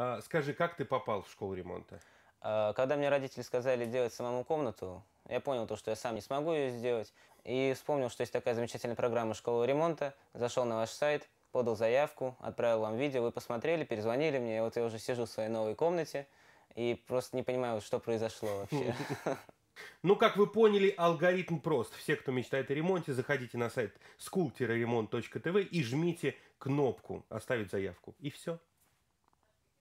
А, скажи, как ты попал в школу ремонта? А, когда мне родители сказали делать самому комнату, я понял то, что я сам не смогу ее сделать, и вспомнил, что есть такая замечательная программа «Школа ремонта», зашел на ваш сайт, подал заявку, отправил вам видео, вы посмотрели, перезвонили мне, и вот я уже сижу в своей новой комнате и просто не понимаю, что произошло вообще. Ну, как вы поняли, алгоритм прост. Все, кто мечтает о ремонте, заходите на сайт school-remont.tv и жмите кнопку «Оставить заявку». И все.